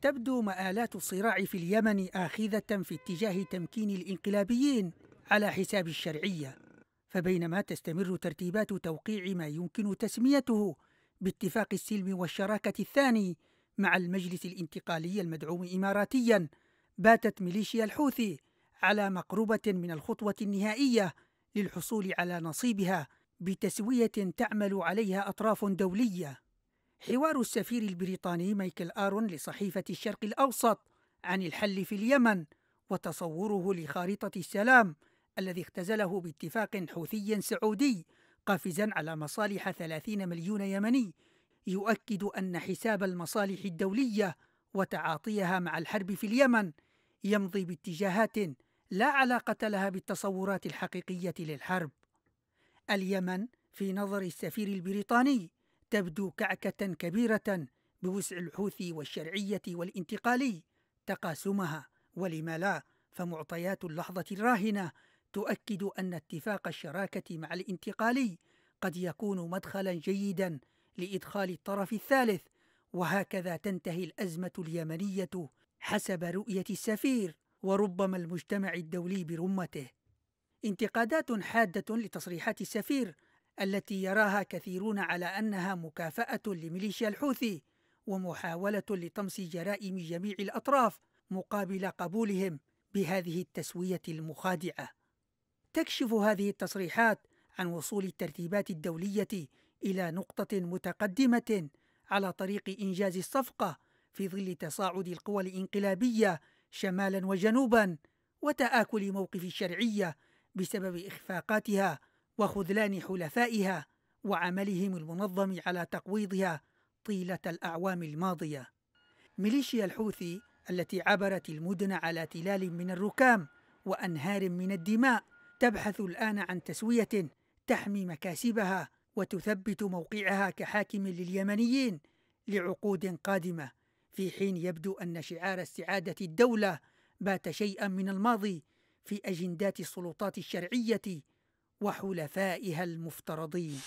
تبدو مآلات الصراع في اليمن آخذة في اتجاه تمكين الإنقلابيين على حساب الشرعية فبينما تستمر ترتيبات توقيع ما يمكن تسميته باتفاق السلم والشراكة الثاني مع المجلس الانتقالي المدعوم إماراتيا باتت ميليشيا الحوثي على مقربة من الخطوة النهائية للحصول على نصيبها بتسوية تعمل عليها أطراف دولية حوار السفير البريطاني مايكل آرون لصحيفة الشرق الأوسط عن الحل في اليمن وتصوره لخارطة السلام الذي اختزله باتفاق حوثي سعودي قافزا على مصالح 30 مليون يمني يؤكد أن حساب المصالح الدولية وتعاطيها مع الحرب في اليمن يمضي باتجاهات لا علاقة لها بالتصورات الحقيقية للحرب. اليمن في نظر السفير البريطاني تبدو كعكة كبيرة بوسع الحوثي والشرعية والانتقالي تقاسمها ولما لا فمعطيات اللحظة الراهنة تؤكد أن اتفاق الشراكة مع الانتقالي قد يكون مدخلا جيدا لإدخال الطرف الثالث وهكذا تنتهي الأزمة اليمنية حسب رؤية السفير وربما المجتمع الدولي برمته انتقادات حادة لتصريحات السفير التي يراها كثيرون على أنها مكافأة لميليشيا الحوثي ومحاولة لطمس جرائم جميع الأطراف مقابل قبولهم بهذه التسوية المخادعة. تكشف هذه التصريحات عن وصول الترتيبات الدولية إلى نقطة متقدمة على طريق إنجاز الصفقة في ظل تصاعد القوى الانقلابية شمالا وجنوبا وتآكل موقف الشرعية بسبب إخفاقاتها وخذلان حلفائها وعملهم المنظم على تقويضها طيلة الأعوام الماضية ميليشيا الحوثي التي عبرت المدن على تلال من الركام وأنهار من الدماء تبحث الآن عن تسوية تحمي مكاسبها وتثبت موقعها كحاكم لليمنيين لعقود قادمة في حين يبدو أن شعار استعادة الدولة بات شيئا من الماضي في أجندات السلطات الشرعية وحلفائها المفترضين